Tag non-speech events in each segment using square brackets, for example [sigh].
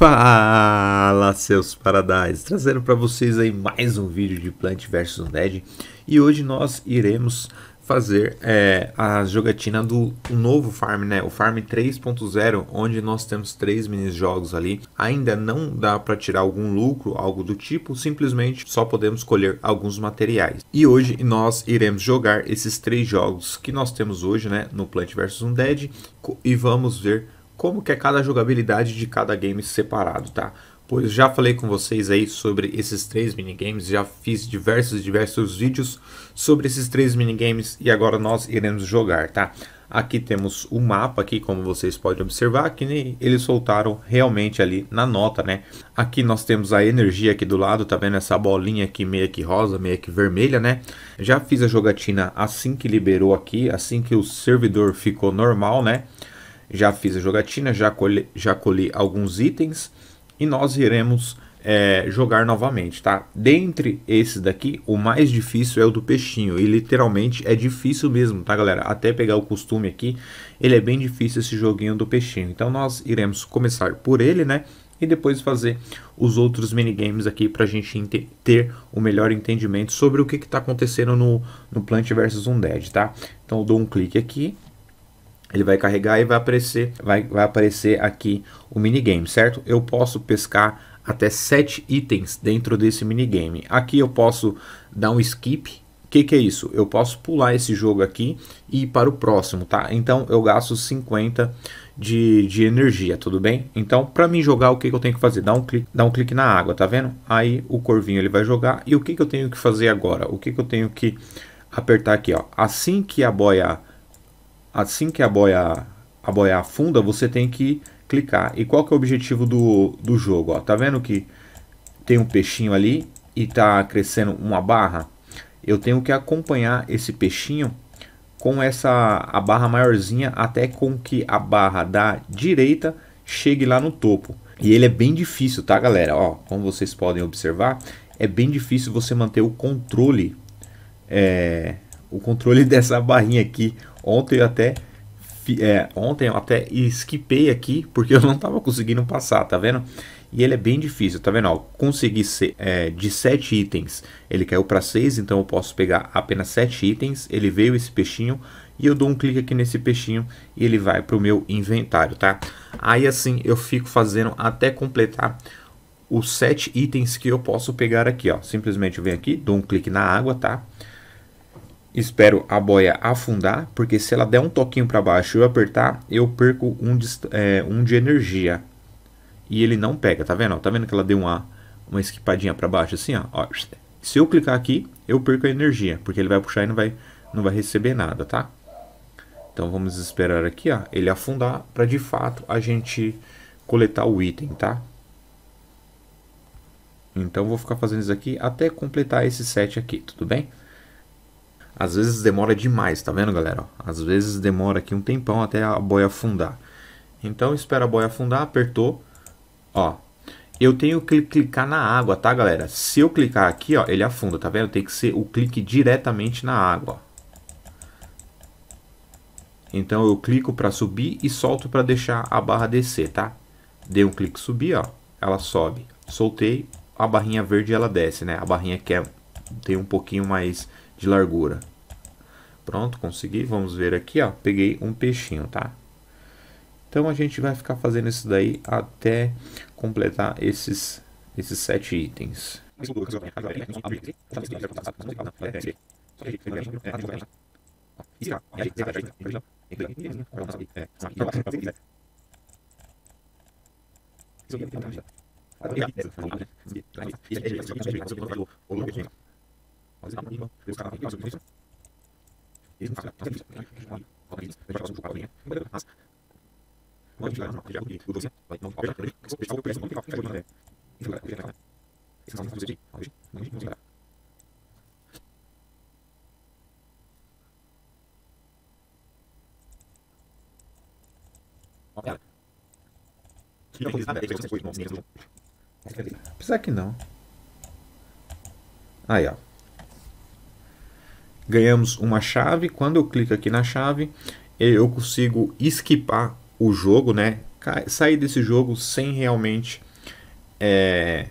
Fala seus paradais, trazendo para vocês aí mais um vídeo de Plant vs Dead e hoje nós iremos fazer é, a jogatina do novo farm, né? O farm 3.0, onde nós temos três mini jogos ali. Ainda não dá para tirar algum lucro, algo do tipo, simplesmente só podemos colher alguns materiais. E hoje nós iremos jogar esses três jogos que nós temos hoje, né, no Plant vs Undead e vamos ver como que é cada jogabilidade de cada game separado, tá? Pois já falei com vocês aí sobre esses três minigames, já fiz diversos diversos vídeos sobre esses três minigames e agora nós iremos jogar, tá? Aqui temos o mapa aqui, como vocês podem observar, que eles soltaram realmente ali na nota, né? Aqui nós temos a energia aqui do lado, tá vendo essa bolinha aqui meio que rosa, meio que vermelha, né? Já fiz a jogatina assim que liberou aqui, assim que o servidor ficou normal, né? já fiz a jogatina, já colhi, já colhi alguns itens e nós iremos é, jogar novamente, tá? Dentre esses daqui, o mais difícil é o do peixinho e literalmente é difícil mesmo, tá galera? Até pegar o costume aqui, ele é bem difícil esse joguinho do peixinho. Então nós iremos começar por ele, né? E depois fazer os outros minigames aqui para a gente ter o melhor entendimento sobre o que está acontecendo no, no Plant vs. Undead, tá? Então eu dou um clique aqui, ele vai carregar e vai aparecer, vai, vai aparecer aqui o minigame, certo? Eu posso pescar até 7 itens dentro desse minigame. Aqui eu posso dar um skip. O que, que é isso? Eu posso pular esse jogo aqui e ir para o próximo, tá? Então eu gasto 50 de, de energia, tudo bem? Então para mim jogar, o que, que eu tenho que fazer? Dar um, clique, dar um clique na água, tá vendo? Aí o corvinho ele vai jogar. E o que, que eu tenho que fazer agora? O que, que eu tenho que apertar aqui, ó? Assim que a boia assim que a boia, a boia afunda, você tem que clicar. E qual que é o objetivo do, do jogo? Ó, tá vendo que tem um peixinho ali e tá crescendo uma barra? Eu tenho que acompanhar esse peixinho com essa a barra maiorzinha até com que a barra da direita chegue lá no topo. E ele é bem difícil, tá galera? Ó, como vocês podem observar, é bem difícil você manter o controle é, o controle [laughs] dessa barrinha aqui. Ontem eu até é, ontem eu até esquipei aqui porque eu não estava conseguindo passar, tá vendo? E ele é bem difícil, tá vendo? Ó, consegui ser, é, de 7 itens, ele caiu para 6, então eu posso pegar apenas 7 itens. Ele veio esse peixinho e eu dou um clique aqui nesse peixinho e ele vai para o meu inventário, tá? Aí assim eu fico fazendo até completar os 7 itens que eu posso pegar aqui, ó. Simplesmente eu venho aqui, dou um clique na água, tá? espero a boia afundar, porque se ela der um toquinho para baixo e eu apertar, eu perco um de, é, um de energia. E ele não pega, tá vendo? tá vendo que ela deu uma, uma esquipadinha para baixo assim, ó. ó. Se eu clicar aqui, eu perco a energia, porque ele vai puxar e não vai, não vai receber nada, tá? Então vamos esperar aqui, ó, ele afundar para de fato a gente coletar o item, tá? Então vou ficar fazendo isso aqui até completar esse set aqui, tudo bem? Às vezes demora demais, tá vendo, galera? Às vezes demora aqui um tempão até a boia afundar. Então, espera a boia afundar, apertou, ó. Eu tenho que clicar na água, tá, galera? Se eu clicar aqui, ó, ele afunda, tá vendo? Tem que ser o clique diretamente na água, Então eu clico para subir e solto para deixar a barra descer, tá? Dei um clique subir, ó, ela sobe. Soltei, a barrinha verde ela desce, né? A barrinha quer ter um pouquinho mais de largura. Pronto, consegui. Vamos ver aqui, ó. Peguei um peixinho, tá? Então a gente vai ficar fazendo isso daí até completar esses, esses sete itens. Apesar que não. Aí, ó ganhamos uma chave. Quando eu clico aqui na chave, eh, eu consigo esquipar o jogo, né? Sair desse jogo sem realmente é,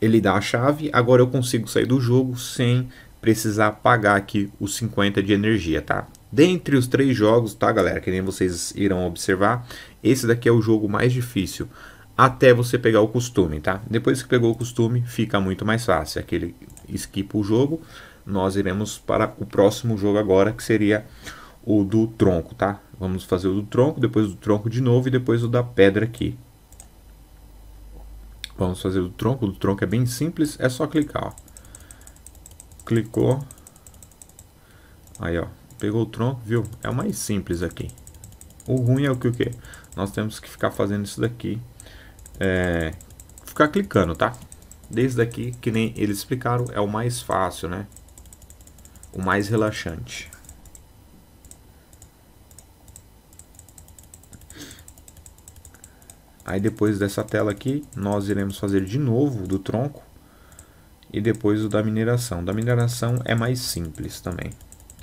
ele dar a chave. Agora eu consigo sair do jogo sem precisar pagar aqui os 50 de energia, tá? Dentre os três jogos, tá galera, que nem vocês irão observar, esse daqui é o jogo mais difícil, até você pegar o costume, tá? Depois que pegou o costume, fica muito mais fácil, aquele esquipa o jogo, nós iremos para o próximo jogo agora, que seria o do tronco, tá? Vamos fazer o do tronco, depois do tronco de novo e depois o da pedra aqui. Vamos fazer o do tronco, o do tronco é bem simples, é só clicar, ó. Clicou. Aí, ó, pegou o tronco, viu? É o mais simples aqui. O ruim é o que o quê? Nós temos que ficar fazendo isso daqui. É, ficar clicando, tá? Desde aqui, que nem eles explicaram, é o mais fácil, né? o mais relaxante. Aí depois dessa tela aqui, nós iremos fazer de novo do tronco e depois o da mineração. Da mineração é mais simples também.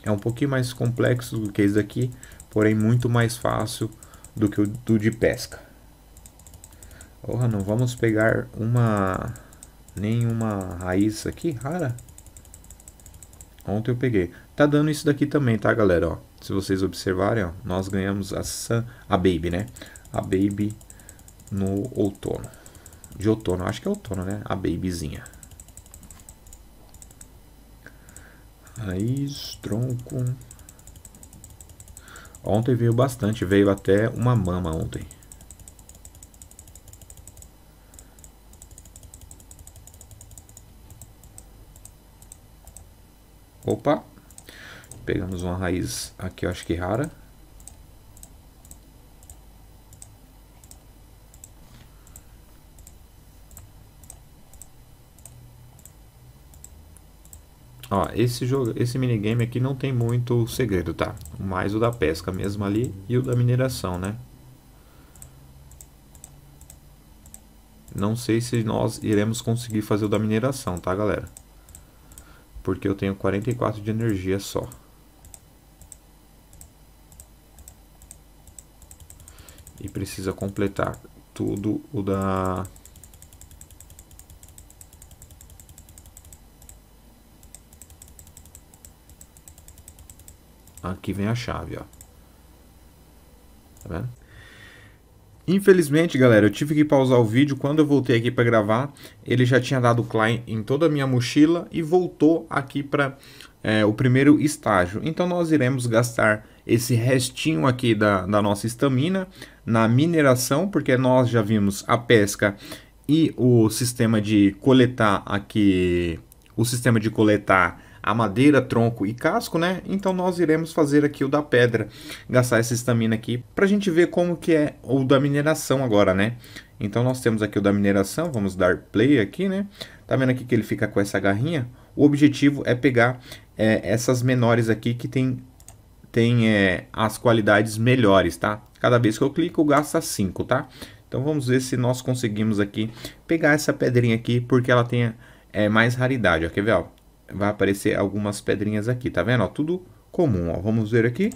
É um pouquinho mais complexo do que esse daqui, porém muito mais fácil do que o do de pesca. Porra, não vamos pegar uma... nenhuma raiz aqui rara? Ontem eu peguei. Tá dando isso daqui também, tá, galera? Ó, se vocês observarem, ó, nós ganhamos a, Sun, a Baby, né? A Baby no outono. De outono, acho que é outono, né? A Babyzinha. Raiz, tronco. Ontem veio bastante, veio até uma mama ontem. Pegamos uma raiz aqui, eu acho que rara. Ó, esse jogo, esse minigame aqui não tem muito segredo, tá? Mais o da pesca mesmo ali e o da mineração, né? Não sei se nós iremos conseguir fazer o da mineração, tá, galera? Porque eu tenho 44 de energia só. e precisa completar tudo o da ah, aqui vem a chave ó tá vendo Infelizmente, galera, eu tive que pausar o vídeo. Quando eu voltei aqui para gravar, ele já tinha dado Klein em toda a minha mochila e voltou aqui para é, o primeiro estágio. Então nós iremos gastar esse restinho aqui da, da nossa estamina na mineração, porque nós já vimos a pesca e o sistema de coletar aqui, o sistema de coletar a madeira, tronco e casco, né? Então nós iremos fazer aqui o da pedra, gastar essa estamina aqui para a gente ver como que é o da mineração agora, né? Então nós temos aqui o da mineração, vamos dar play aqui, né? Tá vendo aqui que ele fica com essa garrinha? O objetivo é pegar é, essas menores aqui que tem, tem é, as qualidades melhores, tá? Cada vez que eu clico, gasta 5, tá? Então vamos ver se nós conseguimos aqui pegar essa pedrinha aqui, porque ela tem é, mais raridade, ó, quer ver, ó? Vai aparecer algumas pedrinhas aqui, tá vendo? Ó, tudo comum, ó. Vamos ver aqui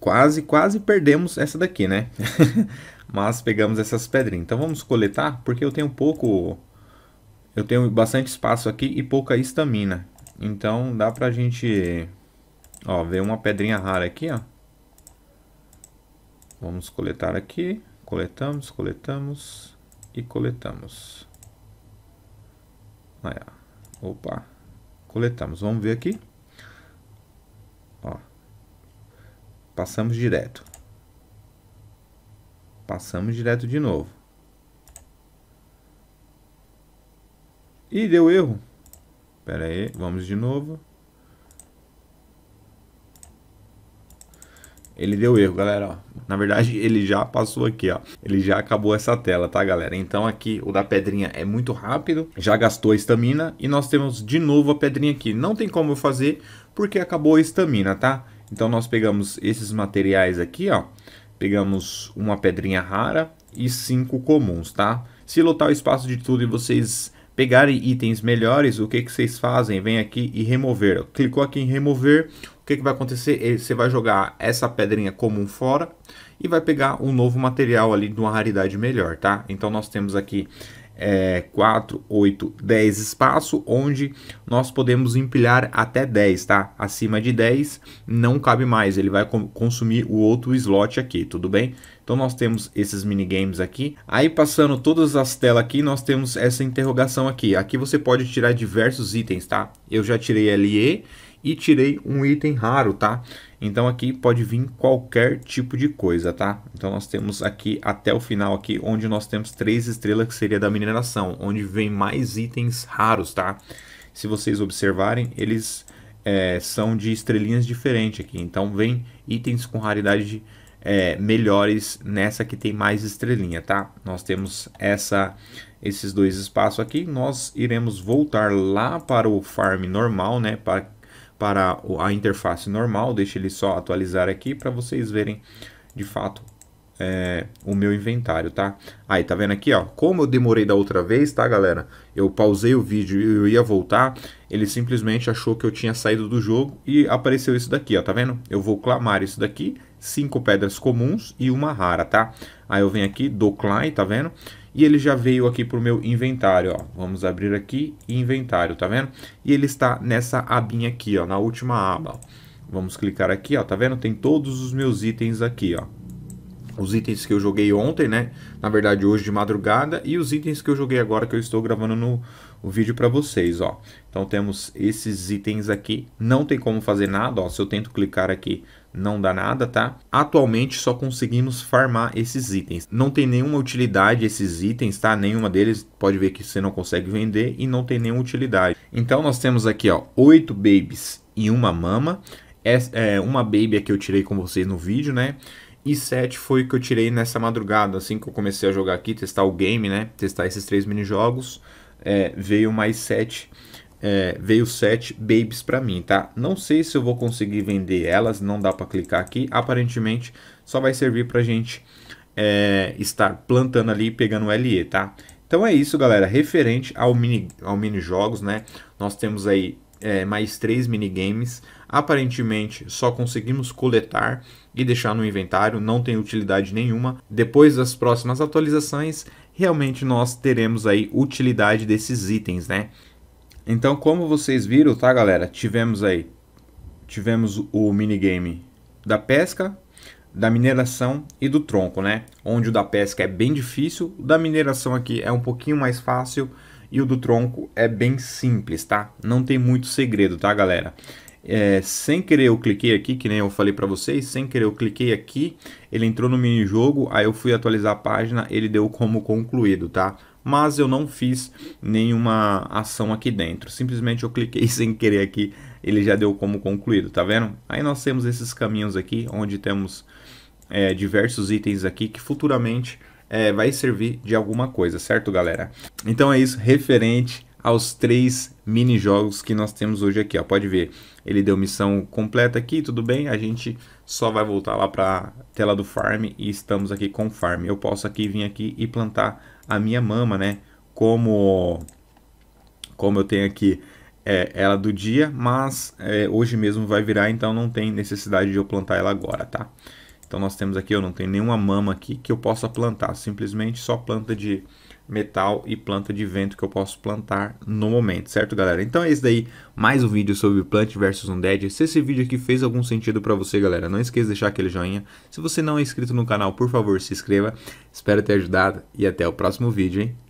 quase, quase perdemos essa daqui, né? [laughs] Mas pegamos essas pedrinhas. Então vamos coletar, porque eu tenho pouco eu tenho bastante espaço aqui e pouca estamina. Então dá pra gente... Ó, ver uma pedrinha rara aqui, ó. Vamos coletar aqui. Coletamos, coletamos e coletamos. Aí, ó. Opa. Coletamos. Vamos ver aqui. Ó. Passamos direto. Passamos direto de novo. Ih, deu erro. Pera aí, vamos de novo. Ele deu erro, galera. Na verdade, ele já passou aqui, ó. Ele já acabou essa tela, tá, galera? Então aqui o da pedrinha é muito rápido, já gastou a estamina e nós temos de novo a pedrinha aqui. Não tem como eu fazer porque acabou a estamina, tá? Então nós pegamos esses materiais aqui, ó. Pegamos uma pedrinha rara e cinco comuns, tá? Se lotar o espaço de tudo e vocês pegarem itens melhores, o que, que vocês fazem? Vem aqui e remover. Clicou aqui em remover, o que, que vai acontecer? Você vai jogar essa pedrinha comum fora e vai pegar um novo material ali de uma raridade melhor, tá? Então nós temos aqui é, 4, 8, 10 espaço, onde nós podemos empilhar até 10, tá? Acima de 10 não cabe mais, ele vai consumir o outro slot aqui, tudo bem? Então nós temos esses minigames aqui. Aí passando todas as telas aqui, nós temos essa interrogação aqui. Aqui você pode tirar diversos itens, tá? Eu já tirei LE e tirei um item raro, tá? Então aqui pode vir qualquer tipo de coisa, tá? Então nós temos aqui até o final aqui, onde nós temos três estrelas que seria da mineração, onde vem mais itens raros, tá? Se vocês observarem, eles é, são de estrelinhas diferentes aqui. Então vem itens com raridade é, melhores nessa que tem mais estrelinha, tá? Nós temos essa, esses dois espaços aqui. Nós iremos voltar lá para o farm normal, né? Para para a interface normal, deixa ele só atualizar aqui para vocês verem de fato é, o meu inventário, tá? Aí, tá vendo aqui, ó, como eu demorei da outra vez, tá, galera? Eu pausei o vídeo e eu ia voltar, ele simplesmente achou que eu tinha saído do jogo e apareceu isso daqui, ó, tá vendo? Eu vou clamar isso daqui, cinco pedras comuns e uma rara, tá? Aí eu venho aqui, do climb, tá vendo? e ele já veio aqui para o meu inventário, ó. Vamos abrir aqui, inventário, tá vendo? E ele está nessa abinha aqui, ó, na última aba. Vamos clicar aqui, ó, tá vendo? Tem todos os meus itens aqui, ó. Os itens que eu joguei ontem, né? Na verdade, hoje de madrugada. E os itens que eu joguei agora que eu estou gravando no o vídeo para vocês, ó. Então, temos esses itens aqui. Não tem como fazer nada, ó. Se eu tento clicar aqui, não dá nada, tá? Atualmente só conseguimos farmar esses itens. Não tem nenhuma utilidade esses itens, tá? Nenhuma deles, pode ver que você não consegue vender e não tem nenhuma utilidade. Então nós temos aqui, ó, 8 babies e uma mama. Essa, é, uma baby é que eu tirei com vocês no vídeo, né? E 7 foi que eu tirei nessa madrugada, assim que eu comecei a jogar aqui, testar o game, né? Testar esses três mini é, veio mais 7 é, veio 7 babies para mim, tá? Não sei se eu vou conseguir vender elas, não dá para clicar aqui. Aparentemente só vai servir para gente é, estar plantando ali e pegando o LE, tá? Então é isso, galera. Referente ao mini, ao mini jogos, né? Nós temos aí é, mais três minigames. Aparentemente só conseguimos coletar e deixar no inventário, não tem utilidade nenhuma. Depois das próximas atualizações, realmente nós teremos aí utilidade desses itens, né? Então, como vocês viram, tá, galera? Tivemos aí, tivemos o minigame da pesca, da mineração e do tronco, né? Onde o da pesca é bem difícil, o da mineração aqui é um pouquinho mais fácil e o do tronco é bem simples, tá? Não tem muito segredo, tá, galera? É, sem querer eu cliquei aqui, que nem eu falei para vocês, sem querer eu cliquei aqui, ele entrou no mini jogo, aí eu fui atualizar a página, ele deu como concluído, tá? mas eu não fiz nenhuma ação aqui dentro. Simplesmente eu cliquei [laughs] sem querer aqui, ele já deu como concluído, tá vendo? Aí nós temos esses caminhos aqui, onde temos é, diversos itens aqui que futuramente é, vai servir de alguma coisa, certo galera? Então é isso, referente aos três mini jogos que nós temos hoje aqui, ó. pode ver, ele deu missão completa aqui, tudo bem, a gente só vai voltar lá para tela do farm e estamos aqui com farm. Eu posso aqui vir aqui e plantar a minha mama, né? Como, como eu tenho aqui é, ela do dia, mas é, hoje mesmo vai virar, então não tem necessidade de eu plantar ela agora, tá? Então nós temos aqui, eu não tenho nenhuma mama aqui que eu possa plantar, simplesmente só planta de metal e planta de vento que eu posso plantar no momento, certo galera? Então é isso daí, mais um vídeo sobre Plant vs Undead. Se esse vídeo aqui fez algum sentido para você galera, não esqueça de deixar aquele joinha. Se você não é inscrito no canal, por favor se inscreva. Espero ter ajudado e até o próximo vídeo, hein?